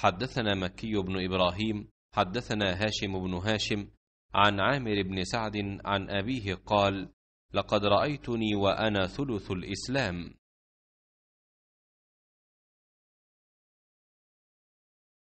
حدثنا مكي بن إبراهيم حدثنا هاشم بن هاشم عن عامر بن سعد عن أبيه قال لقد رأيتني وأنا ثلث الإسلام